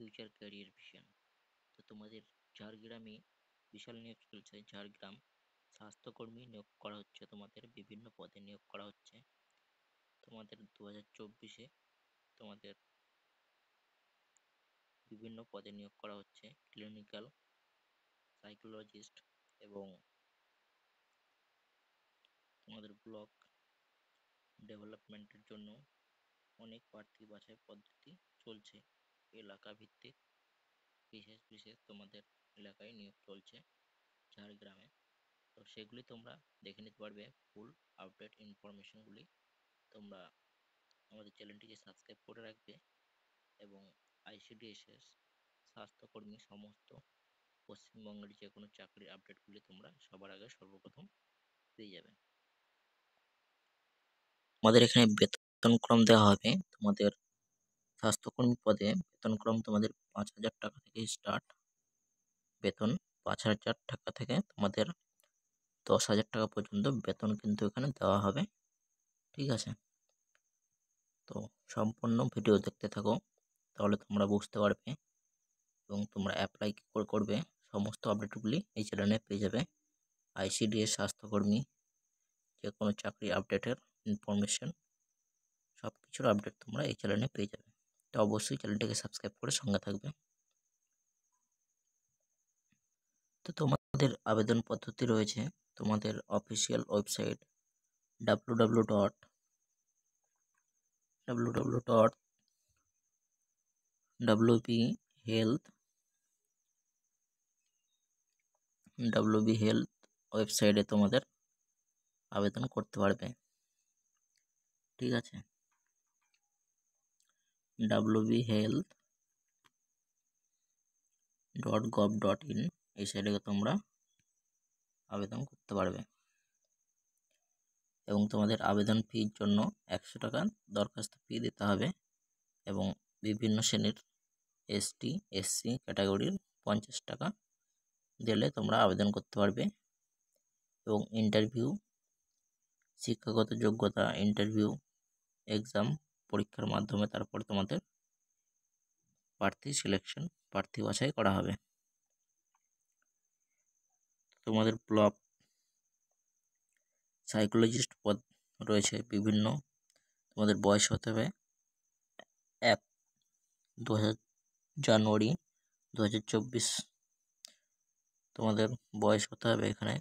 future career vision তো তোমাদের ঝাড়গ্রামে বিশাল নিয়োগ চলছে ঝাড়গ্রাম স্বাস্থ্যকর্মী নিয়োগ করা হচ্ছে তোমাদের বিভিন্ন পদে নিয়োগ করা হচ্ছে তোমাদের দু হাজার চব্বিশে তোমাদের বিভিন্ন পদে নিয়োগ করা হচ্ছে ক্লিনিক্যাল সাইকোলজিস্ট এবং তোমাদের ব্লক ডেভেলপমেন্টের জন্য অনেক প্রার্থী বাছাই পদ্ধতি চলছে এলাকা ভিত্তিক বিশেষ বিশেষ তোমাদের এলাকায় নিয়োগ চলছে ঝাড়গ্রামে তো সেগুলি তোমরা দেখে নিতে পারবে ফুল আপডেট ইনফরমেশনগুলি তোমরা আমাদের চ্যানেলটিকে সাবস্ক্রাইব করে রাখবে এবং আইসিডিএসএস স্বাস্থ্যকর্মী সমস্ত পশ্চিমবঙ্গের যে কোনো চাকরির আপডেটগুলি তোমরা সবার আগে সর্বপ্রথম পেয়ে যাবে আমাদের এখানে বেতনক্রম দেওয়া হবে তোমাদের স্বাস্থ্যকর্মী পদে বেতনক্রম তোমাদের পাঁচ হাজার টাকা থেকে স্টার্ট বেতন পাঁচ হাজার টাকা থেকে তোমাদের দশ হাজার টাকা পর্যন্ত বেতন কিন্তু এখানে দেওয়া হবে ঠিক আছে তো সম্পূর্ণ ভিডিও দেখতে থাকো তাহলে তোমরা বুঝতে পারবে এবং তোমরা অ্যাপ্লাই কী করে করবে সমস্ত আপডেটগুলি এই চ্যানেলে পেয়ে যাবে আইসিডিএস স্বাস্থ্যকর্মী যে কোনো চাকরি আপডেটের ইনফরমেশন সব কিছুর আপডেট তোমরা এই চ্যানেলে পেয়ে যাবে তো অবশ্যই চ্যানেলটাকে সাবস্ক্রাইব করে সঙ্গে থাকবে তো তোমাদের আবেদন পদ্ধতি রয়েছে তোমাদের official website W W dot W W dot WB health WB health ওয়েবসাইটে তোমাদের আবেদন করতে পারবে ঠিক আছে WB health dot gov dot in এই সাইটে তোমরা আবেদন করতে পারবে এবং তোমাদের আবেদন ফির জন্য একশো টাকা দরখাস্ত ফি দিতে হবে এবং বিভিন্ন শ্রেণীর এসটি এসসি ক্যাটাগরির পঞ্চাশ টাকা দিলে তোমরা আবেদন করতে পারবে এবং ইন্টারভিউ শিক্ষাগত যোগ্যতা ইন্টারভিউ এক্সাম পরীক্ষার মাধ্যমে তারপর তোমাদের প্রার্থী সিলেকশন প্রার্থী বাছাই করা হবে তোমাদের ব্লক সাইকোলজিস্ট পদ রয়েছে বিভিন্ন তোমাদের বয়স হতে হবে এক দু জানুয়ারি দু তোমাদের বয়স হতে হবে এখানে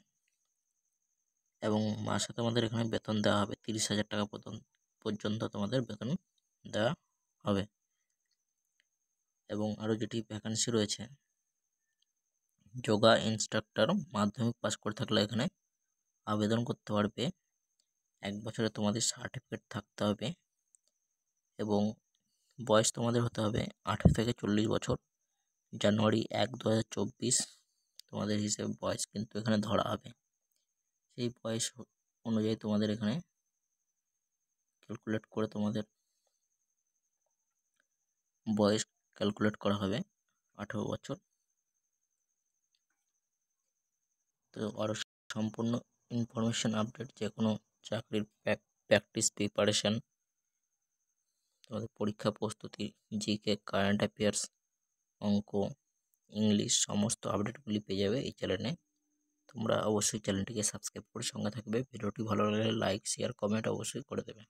এবং মাসে তোমাদের এখানে বেতন দেওয়া হবে তিরিশ হাজার টাকা পর্যন্ত পর্যন্ত তোমাদের বেতন দেওয়া হবে এবং আরও যেটি ভ্যাকান্সি রয়েছে যোগা ইনস্ট্রাক্টর মাধ্যমিক পাস করে থাকলে এখানে আবেদন করতে পারবে এক বছরে তোমাদের সার্টিফিকেট থাকতে হবে এবং বয়স তোমাদের হতে হবে আঠেরো থেকে চল্লিশ বছর জানুয়ারি এক দু চব্বিশ তোমাদের হিসেবে বয়স কিন্তু এখানে ধরা হবে সেই বয়স অনুযায়ী তোমাদের এখানে ক্যালকুলেট করে তোমাদের বয়স ক্যালকুলেট করা হবে আঠেরো বছর তো আরও সম্পূর্ণ ইনফরমেশান আপডেট যে কোনো চাকরির প্র্যাকটিস প্রিপারেশান তোমাদের পরীক্ষা প্রস্তুতি জি কে কারেন্ট অ্যাফেয়ার্স অঙ্ক ইংলিশ সমস্ত আপডেটগুলি পেয়ে যাবে এই চ্যানেলে তোমরা অবশ্যই চ্যানেলটিকে সাবস্ক্রাইব করে সঙ্গে থাকবে ভিডিওটি ভালো লাগলে লাইক শেয়ার কমেন্ট অবশ্যই করে দেবে